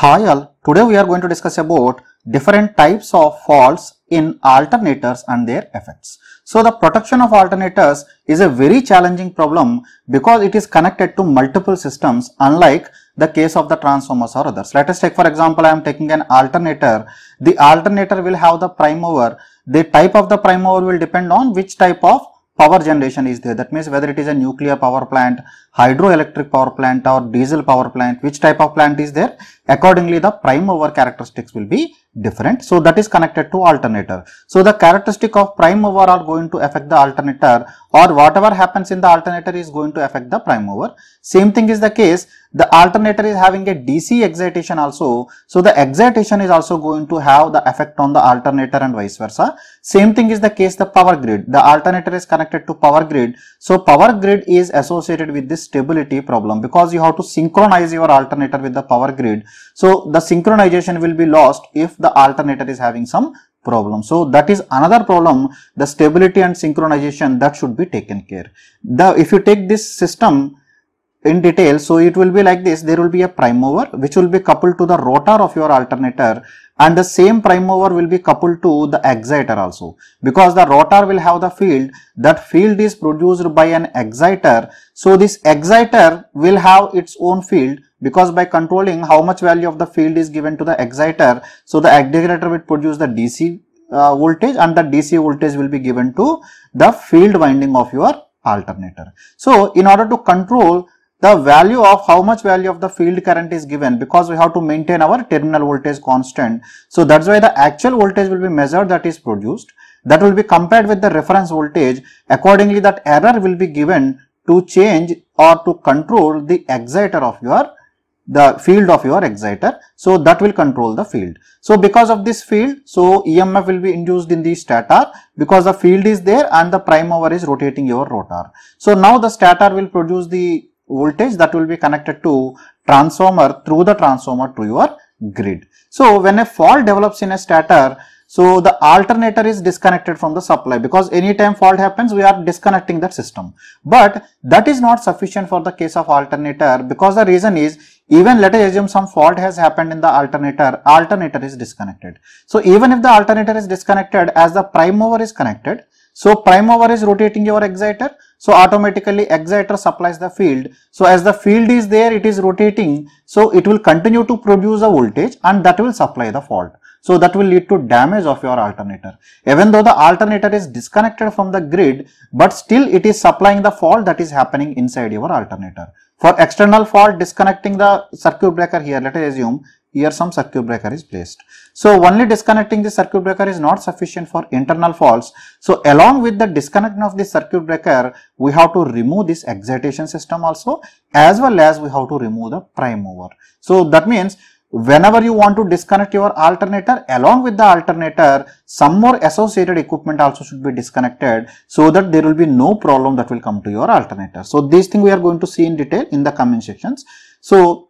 Hi all, today we are going to discuss about different types of faults in alternators and their effects. So the protection of alternators is a very challenging problem because it is connected to multiple systems unlike the case of the transformers or others. Let us take for example, I am taking an alternator. The alternator will have the prime mover. The type of the prime mover will depend on which type of power generation is there that means whether it is a nuclear power plant hydroelectric power plant or diesel power plant which type of plant is there accordingly the prime over characteristics will be different. So that is connected to alternator. So the characteristic of prime mover are going to affect the alternator or whatever happens in the alternator is going to affect the prime mover. Same thing is the case. The alternator is having a DC excitation also. So the excitation is also going to have the effect on the alternator and vice versa. Same thing is the case the power grid. The alternator is connected to power grid. So power grid is associated with this stability problem because you have to synchronize your alternator with the power grid. So the synchronization will be lost if the alternator is having some problem. So that is another problem, the stability and synchronization that should be taken care. The, if you take this system, in detail. So it will be like this. There will be a prime mover which will be coupled to the rotor of your alternator and the same prime mover will be coupled to the exciter also. Because the rotor will have the field, that field is produced by an exciter. So this exciter will have its own field because by controlling how much value of the field is given to the exciter, so the exciter will produce the DC uh, voltage and the DC voltage will be given to the field winding of your alternator. So in order to control the value of how much value of the field current is given because we have to maintain our terminal voltage constant. So that's why the actual voltage will be measured that is produced that will be compared with the reference voltage accordingly that error will be given to change or to control the exciter of your the field of your exciter. So, that will control the field. So, because of this field, so EMF will be induced in the stator because the field is there and the prime mover is rotating your rotor. So, now the stator will produce the voltage that will be connected to transformer through the transformer to your grid. So, when a fault develops in a stator, so the alternator is disconnected from the supply because anytime fault happens, we are disconnecting that system. But that is not sufficient for the case of alternator because the reason is even let us assume some fault has happened in the alternator, alternator is disconnected. So even if the alternator is disconnected as the prime mover is connected, so prime mover is rotating your exciter. So automatically exciter supplies the field. So as the field is there, it is rotating. So it will continue to produce a voltage and that will supply the fault. So that will lead to damage of your alternator. Even though the alternator is disconnected from the grid, but still it is supplying the fault that is happening inside your alternator. For external fault disconnecting the circuit breaker here, let us assume here some circuit breaker is placed. So only disconnecting the circuit breaker is not sufficient for internal faults. So along with the disconnection of the circuit breaker, we have to remove this excitation system also as well as we have to remove the prime mover. So that means whenever you want to disconnect your alternator along with the alternator some more associated equipment also should be disconnected so that there will be no problem that will come to your alternator so this thing we are going to see in detail in the coming sections so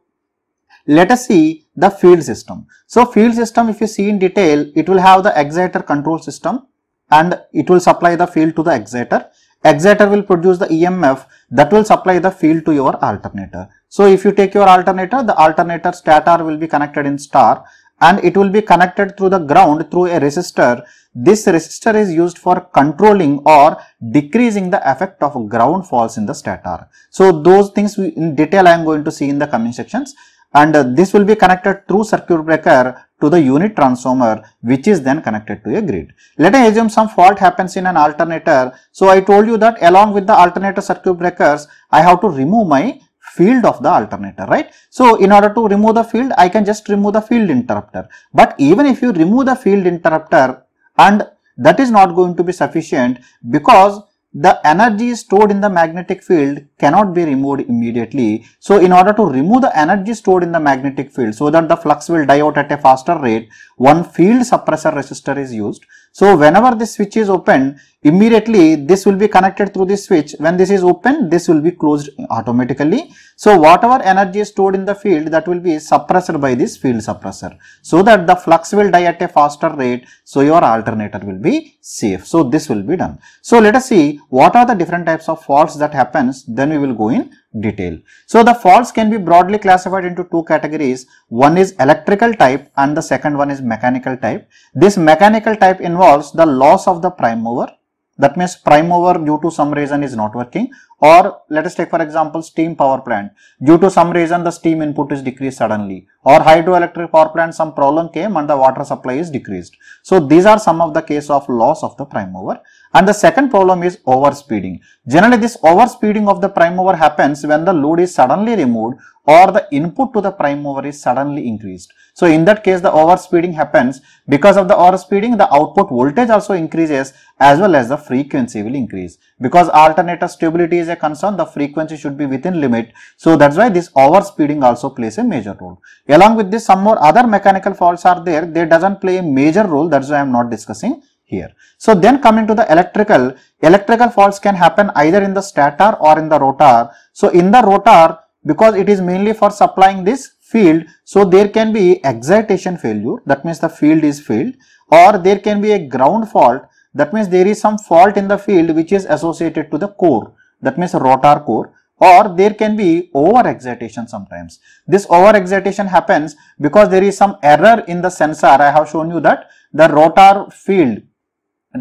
let us see the field system. So field system if you see in detail, it will have the exciter control system and it will supply the field to the exciter. Exciter will produce the EMF that will supply the field to your alternator. So if you take your alternator, the alternator stator will be connected in star and it will be connected through the ground through a resistor. This resistor is used for controlling or decreasing the effect of ground falls in the stator. So those things we, in detail I am going to see in the coming sections and this will be connected through circuit breaker to the unit transformer which is then connected to a grid. Let us assume some fault happens in an alternator. So, I told you that along with the alternator circuit breakers, I have to remove my field of the alternator, right? So, in order to remove the field, I can just remove the field interrupter. But even if you remove the field interrupter and that is not going to be sufficient because the energy stored in the magnetic field cannot be removed immediately. So in order to remove the energy stored in the magnetic field so that the flux will die out at a faster rate, one field suppressor resistor is used. So whenever this switch is open, immediately this will be connected through this switch. When this is open, this will be closed automatically. So whatever energy is stored in the field that will be suppressed by this field suppressor. So that the flux will die at a faster rate. So your alternator will be safe. So this will be done. So let us see what are the different types of faults that happens. Then we will go in detail. So the faults can be broadly classified into two categories. One is electrical type and the second one is mechanical type. This mechanical type involves the loss of the prime mover. That means prime mover due to some reason is not working or let us take for example steam power plant. Due to some reason the steam input is decreased suddenly or hydroelectric power plant some problem came and the water supply is decreased. So these are some of the case of loss of the prime mover. And the second problem is overspeeding. Generally, this overspeeding of the prime mover happens when the load is suddenly removed or the input to the prime mover is suddenly increased. So, in that case, the overspeeding happens. Because of the overspeeding, the output voltage also increases as well as the frequency will increase. Because alternator stability is a concern, the frequency should be within limit. So, that's why this overspeeding also plays a major role. Along with this, some more other mechanical faults are there. They doesn't play a major role. That's why I am not discussing here. So then coming to the electrical, electrical faults can happen either in the stator or in the rotor. So in the rotor, because it is mainly for supplying this field, so there can be excitation failure, that means the field is failed or there can be a ground fault, that means there is some fault in the field which is associated to the core, that means rotor core or there can be over excitation sometimes. This over excitation happens because there is some error in the sensor. I have shown you that the rotor field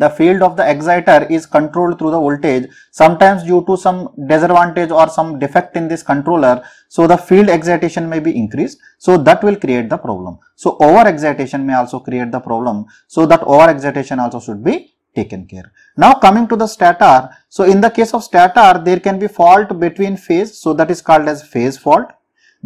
the field of the exciter is controlled through the voltage sometimes due to some disadvantage or some defect in this controller so the field excitation may be increased so that will create the problem so over excitation may also create the problem so that over excitation also should be taken care now coming to the stator so in the case of stator there can be fault between phase so that is called as phase fault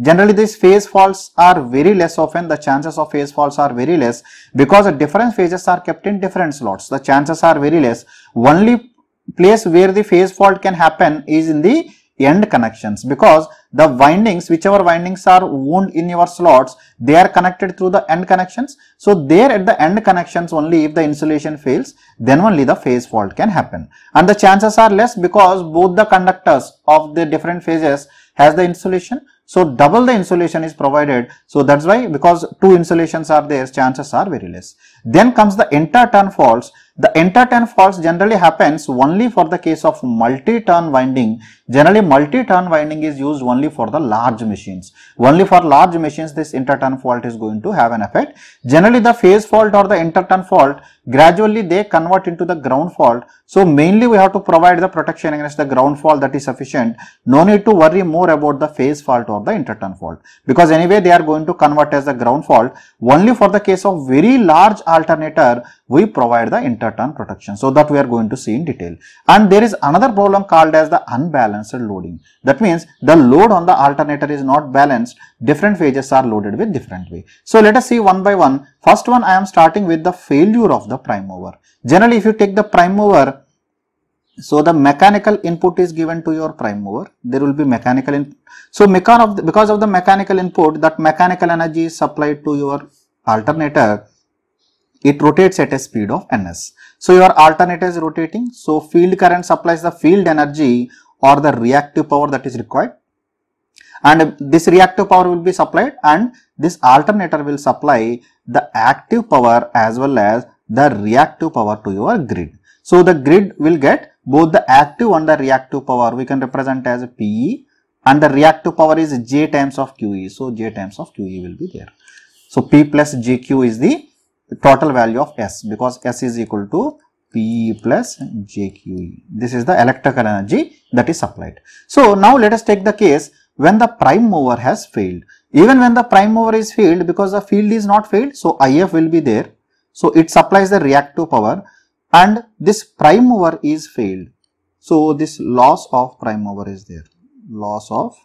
Generally these phase faults are very less often, the chances of phase faults are very less because the different phases are kept in different slots, the chances are very less. Only place where the phase fault can happen is in the end connections because the windings whichever windings are wound in your slots they are connected through the end connections so there at the end connections only if the insulation fails then only the phase fault can happen and the chances are less because both the conductors of the different phases has the insulation so double the insulation is provided. So that's why because two insulations are there, chances are very less. Then comes the turn faults the inter-turn faults generally happens only for the case of multi-turn winding. Generally multi-turn winding is used only for the large machines. Only for large machines this inter-turn fault is going to have an effect. Generally the phase fault or the inter-turn fault gradually they convert into the ground fault. So mainly we have to provide the protection against the ground fault that is sufficient. No need to worry more about the phase fault or the inter-turn fault because anyway they are going to convert as the ground fault. Only for the case of very large alternator we provide the interturn protection. So that we are going to see in detail. And there is another problem called as the unbalanced loading. That means the load on the alternator is not balanced. Different phases are loaded with different way. So let us see one by one. First one I am starting with the failure of the prime mover. Generally if you take the prime mover, so the mechanical input is given to your prime mover. There will be mechanical input. So because of the, because of the mechanical input that mechanical energy is supplied to your alternator it rotates at a speed of ns. So your alternator is rotating. So field current supplies the field energy or the reactive power that is required and this reactive power will be supplied and this alternator will supply the active power as well as the reactive power to your grid. So the grid will get both the active and the reactive power we can represent as PE and the reactive power is J times of QE. So J times of QE will be there. So P plus JQ is the the total value of S because S is equal to PE plus JQE. This is the electrical energy that is supplied. So, now let us take the case when the prime mover has failed. Even when the prime mover is failed because the field is not failed, so IF will be there. So, it supplies the reactive power and this prime mover is failed. So, this loss of prime mover is there, loss of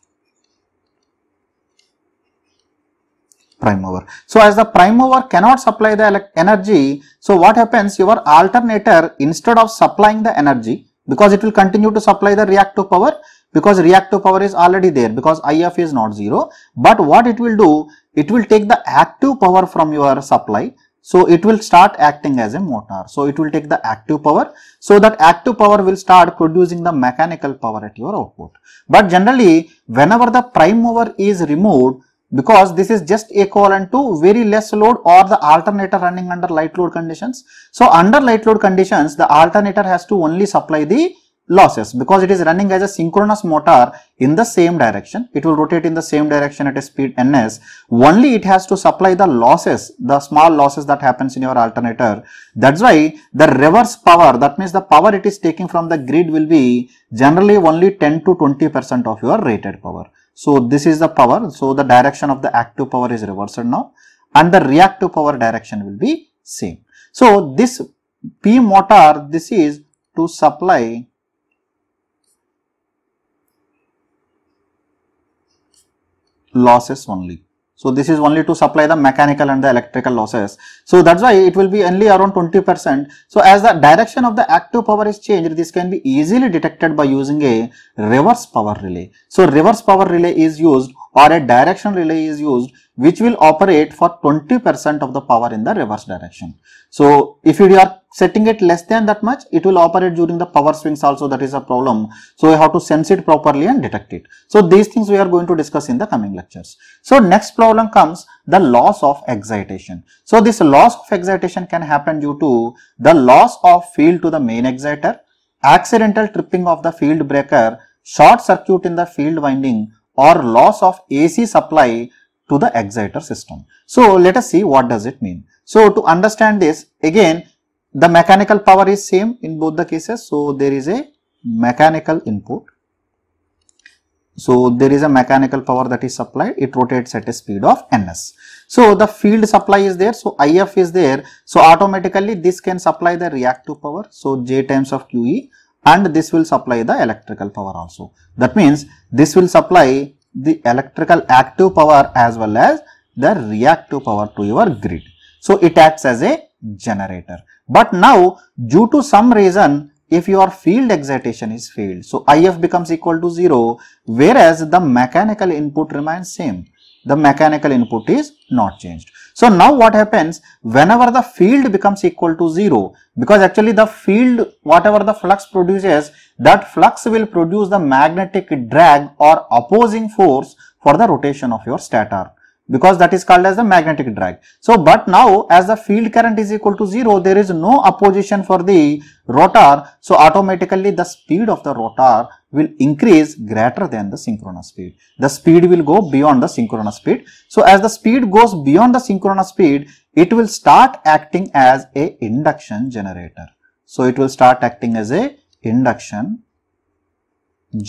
prime mover. So as the prime mover cannot supply the energy, so what happens your alternator instead of supplying the energy because it will continue to supply the reactive power because reactive power is already there because IF is not zero. But what it will do, it will take the active power from your supply. So it will start acting as a motor. So it will take the active power. So that active power will start producing the mechanical power at your output. But generally, whenever the prime mover is removed, because this is just equivalent to very less load or the alternator running under light load conditions. So under light load conditions, the alternator has to only supply the losses because it is running as a synchronous motor in the same direction. It will rotate in the same direction at a speed ns. Only it has to supply the losses, the small losses that happens in your alternator. That's why the reverse power, that means the power it is taking from the grid will be generally only 10 to 20% of your rated power. So this is the power. So the direction of the active power is reversed now and the reactive power direction will be same. So this P motor, this is to supply losses only. So this is only to supply the mechanical and the electrical losses. So that's why it will be only around 20%. So as the direction of the active power is changed, this can be easily detected by using a reverse power relay. So reverse power relay is used or a direction relay is used which will operate for 20% of the power in the reverse direction. So, if you are setting it less than that much, it will operate during the power swings also that is a problem. So, you have to sense it properly and detect it. So, these things we are going to discuss in the coming lectures. So, next problem comes the loss of excitation. So, this loss of excitation can happen due to the loss of field to the main exciter, accidental tripping of the field breaker, short circuit in the field winding or loss of AC supply to the exciter system. So, let us see what does it mean. So, to understand this again the mechanical power is same in both the cases. So, there is a mechanical input. So, there is a mechanical power that is supplied, it rotates at a speed of ns. So, the field supply is there, so if is there, so automatically this can supply the reactive power. So, j times of qe and this will supply the electrical power also. That means this will supply the electrical active power as well as the reactive power to your grid. So, it acts as a generator. But now due to some reason if your field excitation is failed. So, IF becomes equal to 0 whereas the mechanical input remains same. The mechanical input is not changed. So now what happens whenever the field becomes equal to 0 because actually the field whatever the flux produces that flux will produce the magnetic drag or opposing force for the rotation of your stator because that is called as the magnetic drag. So, but now as the field current is equal to 0, there is no opposition for the rotor. So, automatically the speed of the rotor will increase greater than the synchronous speed. The speed will go beyond the synchronous speed. So, as the speed goes beyond the synchronous speed, it will start acting as a induction generator. So, it will start acting as a induction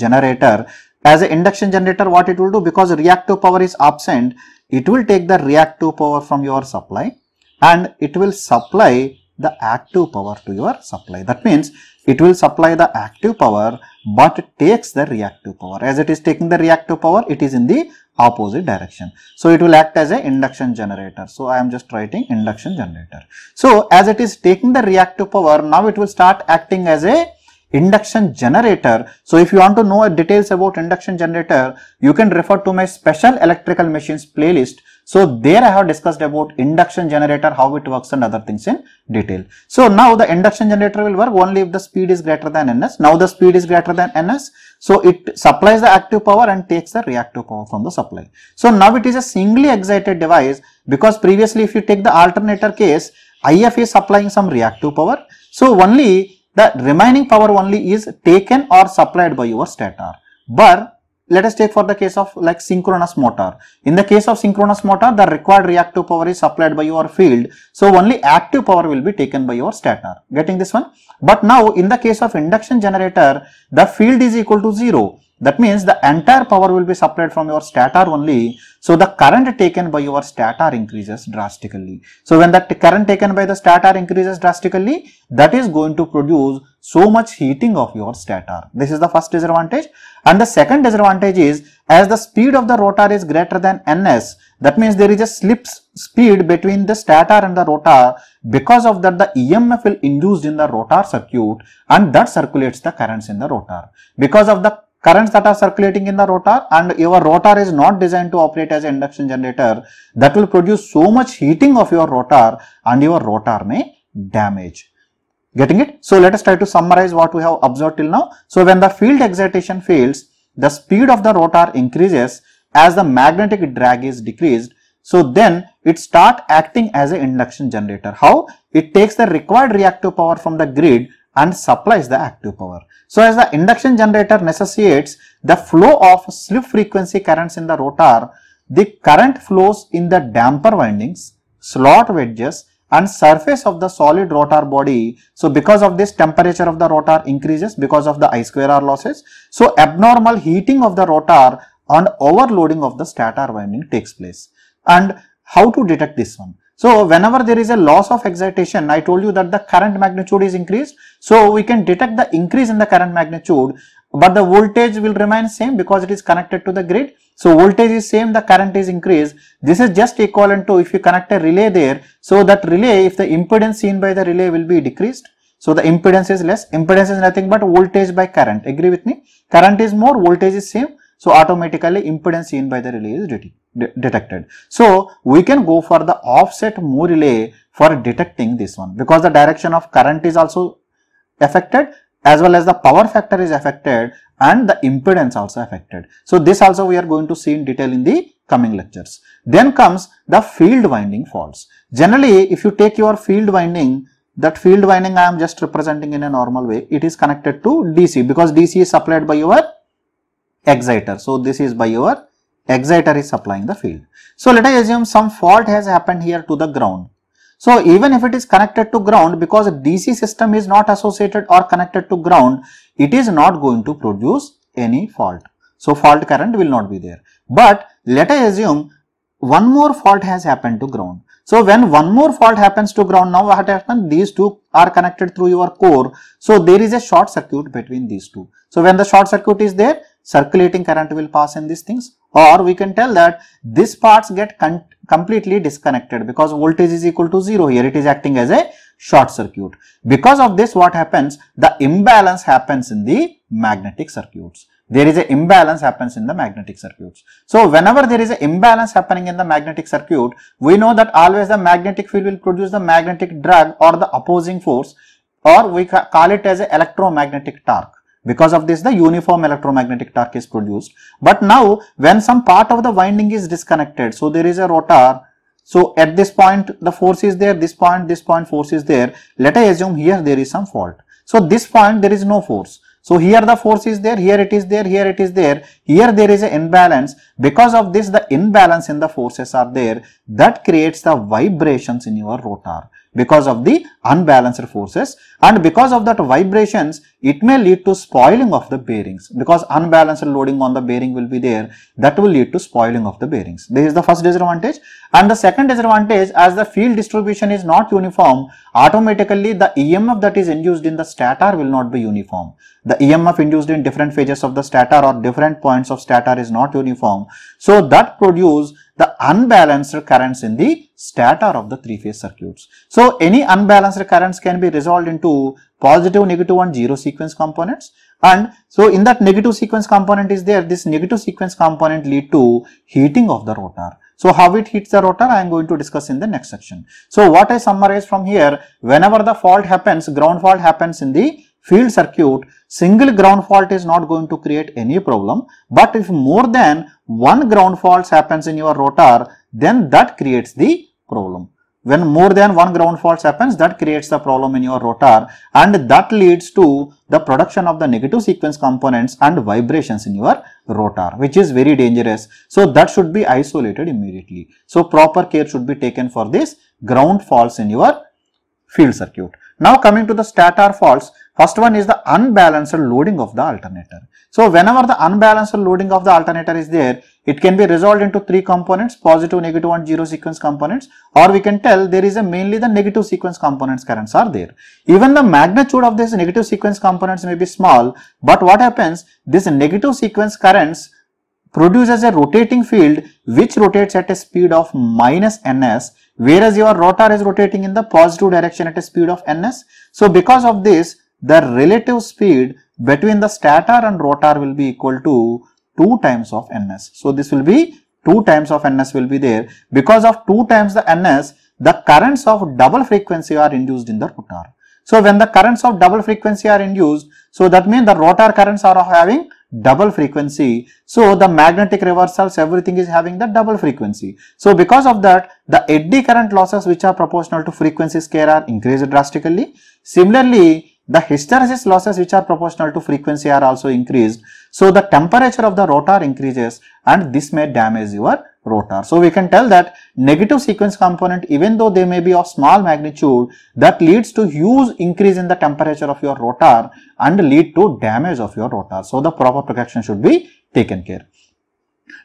generator. As an induction generator, what it will do because reactive power is absent, it will take the reactive power from your supply and it will supply the active power to your supply. That means it will supply the active power but takes the reactive power. As it is taking the reactive power, it is in the opposite direction. So it will act as an induction generator. So I am just writing induction generator. So as it is taking the reactive power, now it will start acting as a induction generator. So if you want to know details about induction generator, you can refer to my special electrical machines playlist. So there I have discussed about induction generator, how it works and other things in detail. So now the induction generator will work only if the speed is greater than ns. Now the speed is greater than ns. So it supplies the active power and takes the reactive power from the supply. So now it is a singly excited device because previously if you take the alternator case, IF is supplying some reactive power. So only the remaining power only is taken or supplied by your stator. But let us take for the case of like synchronous motor. In the case of synchronous motor, the required reactive power is supplied by your field. So, only active power will be taken by your stator. Getting this one? But now, in the case of induction generator, the field is equal to 0. That means the entire power will be supplied from your stator only. So the current taken by your stator increases drastically. So when that current taken by the stator increases drastically, that is going to produce so much heating of your stator. This is the first disadvantage. And the second disadvantage is as the speed of the rotor is greater than ns, that means there is a slip speed between the stator and the rotor. Because of that, the EMF will induced in the rotor circuit and that circulates the currents in the rotor. Because of the currents that are circulating in the rotor and your rotor is not designed to operate as an induction generator that will produce so much heating of your rotor and your rotor may damage. Getting it? So, let us try to summarize what we have observed till now. So, when the field excitation fails, the speed of the rotor increases as the magnetic drag is decreased. So, then it start acting as an induction generator. How? It takes the required reactive power from the grid and supplies the active power. So as the induction generator necessitates the flow of slip frequency currents in the rotor, the current flows in the damper windings, slot wedges and surface of the solid rotor body. So because of this temperature of the rotor increases because of the I square R losses. So abnormal heating of the rotor and overloading of the stator winding takes place. And how to detect this one? So whenever there is a loss of excitation, I told you that the current magnitude is increased. So we can detect the increase in the current magnitude, but the voltage will remain same because it is connected to the grid. So voltage is same, the current is increased. This is just equivalent to if you connect a relay there. So that relay, if the impedance seen by the relay will be decreased. So the impedance is less. Impedance is nothing but voltage by current. Agree with me? Current is more, voltage is same. So automatically impedance seen by the relay is reduced detected. So, we can go for the offset Moore relay for detecting this one because the direction of current is also affected as well as the power factor is affected and the impedance also affected. So, this also we are going to see in detail in the coming lectures. Then comes the field winding faults. Generally, if you take your field winding, that field winding I am just representing in a normal way, it is connected to DC because DC is supplied by your exciter. So, this is by your exciter is supplying the field. So let us assume some fault has happened here to the ground. So even if it is connected to ground because DC system is not associated or connected to ground, it is not going to produce any fault. So fault current will not be there. But let us assume one more fault has happened to ground. So when one more fault happens to ground, now what happens? These two are connected through your core. So there is a short circuit between these two. So when the short circuit is there, circulating current will pass in these things or we can tell that these parts get completely disconnected because voltage is equal to 0 here it is acting as a short circuit. Because of this what happens the imbalance happens in the magnetic circuits. There is an imbalance happens in the magnetic circuits. So, whenever there is an imbalance happening in the magnetic circuit, we know that always the magnetic field will produce the magnetic drag or the opposing force or we ca call it as an electromagnetic torque. Because of this, the uniform electromagnetic torque is produced. But now, when some part of the winding is disconnected, so there is a rotor, so at this point, the force is there, this point, this point, force is there. Let us assume here there is some fault. So this point, there is no force. So here the force is there, here it is there, here it is there, here there is an imbalance. Because of this, the imbalance in the forces are there. That creates the vibrations in your rotor because of the unbalanced forces and because of that vibrations it may lead to spoiling of the bearings because unbalanced loading on the bearing will be there that will lead to spoiling of the bearings. This is the first disadvantage and the second disadvantage as the field distribution is not uniform automatically the EMF that is induced in the stator will not be uniform. The EMF induced in different phases of the stator or different points of stator is not uniform. So that produce the unbalanced currents in the stator of the three-phase circuits. So, any unbalanced currents can be resolved into positive, negative and zero sequence components and so in that negative sequence component is there, this negative sequence component lead to heating of the rotor. So, how it heats the rotor I am going to discuss in the next section. So, what I summarize from here, whenever the fault happens, ground fault happens in the field circuit, single ground fault is not going to create any problem. But if more than one ground fault happens in your rotor, then that creates the problem. When more than one ground fault happens, that creates the problem in your rotor and that leads to the production of the negative sequence components and vibrations in your rotor, which is very dangerous. So, that should be isolated immediately. So, proper care should be taken for this ground faults in your field circuit. Now, coming to the stator faults, First one is the unbalanced loading of the alternator. So whenever the unbalanced loading of the alternator is there, it can be resolved into three components, positive, negative and zero sequence components or we can tell there is a mainly the negative sequence components currents are there. Even the magnitude of this negative sequence components may be small, but what happens, this negative sequence currents produces a rotating field which rotates at a speed of minus ns whereas your rotor is rotating in the positive direction at a speed of ns. So because of this the relative speed between the stator and rotor will be equal to 2 times of ns. So, this will be 2 times of ns will be there. Because of 2 times the ns, the currents of double frequency are induced in the rotor. So, when the currents of double frequency are induced, so that means the rotor currents are having double frequency. So, the magnetic reversals everything is having the double frequency. So, because of that the eddy current losses which are proportional to frequency square, are increased drastically. Similarly, the hysteresis losses which are proportional to frequency are also increased. So, the temperature of the rotor increases and this may damage your rotor. So, we can tell that negative sequence component even though they may be of small magnitude that leads to huge increase in the temperature of your rotor and lead to damage of your rotor. So, the proper protection should be taken care.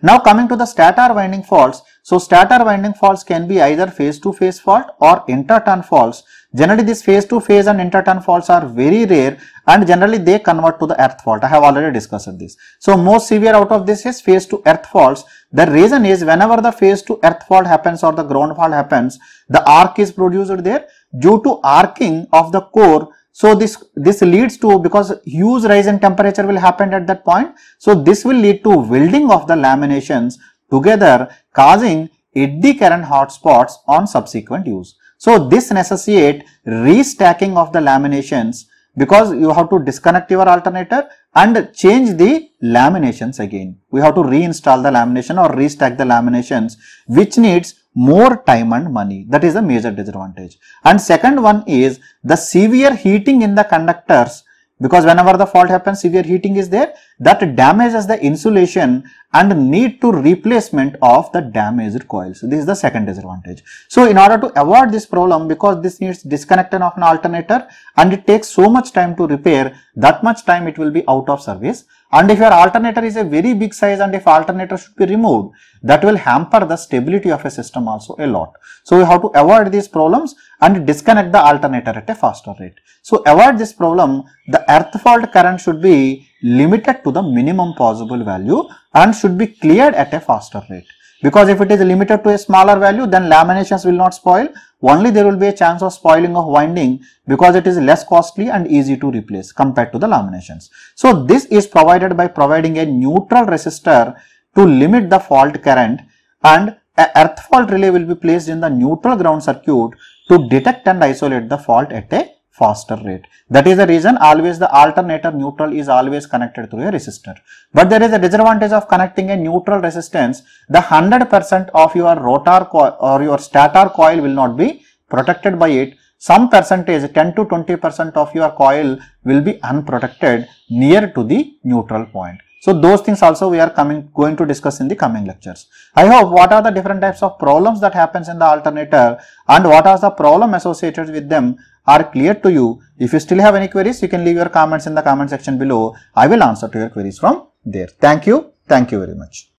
Now coming to the stator winding faults. So stator winding faults can be either phase to phase fault or inter turn faults. Generally, these phase 2, phase and interturn faults are very rare and generally they convert to the earth fault. I have already discussed this. So, most severe out of this is phase 2 earth faults. The reason is whenever the phase 2 earth fault happens or the ground fault happens, the arc is produced there. Due to arcing of the core, so this, this leads to because huge rise in temperature will happen at that point. So this will lead to welding of the laminations together causing eddy current hot spots on subsequent use. So this necessitate restacking of the laminations because you have to disconnect your alternator and change the laminations again. We have to reinstall the lamination or restack the laminations which needs more time and money. That is a major disadvantage. And second one is the severe heating in the conductors because whenever the fault happens severe heating is there that damages the insulation and need to replacement of the damaged coils so this is the second disadvantage so in order to avoid this problem because this needs disconnection of an alternator and it takes so much time to repair that much time it will be out of service and if your alternator is a very big size and if alternator should be removed that will hamper the stability of a system also a lot so you have to avoid these problems and disconnect the alternator at a faster rate. So avoid this problem, the earth fault current should be limited to the minimum possible value and should be cleared at a faster rate. Because if it is limited to a smaller value, then laminations will not spoil. Only there will be a chance of spoiling of winding because it is less costly and easy to replace compared to the laminations. So this is provided by providing a neutral resistor to limit the fault current and a earth fault relay will be placed in the neutral ground circuit to detect and isolate the fault at a faster rate. That is the reason always the alternator neutral is always connected through a resistor. But there is a disadvantage of connecting a neutral resistance. The 100% of your rotor coil or your stator coil will not be protected by it. Some percentage 10 to 20% of your coil will be unprotected near to the neutral point. So those things also we are coming going to discuss in the coming lectures. I hope what are the different types of problems that happens in the alternator and what are the problem associated with them are clear to you. If you still have any queries, you can leave your comments in the comment section below. I will answer to your queries from there. Thank you. Thank you very much.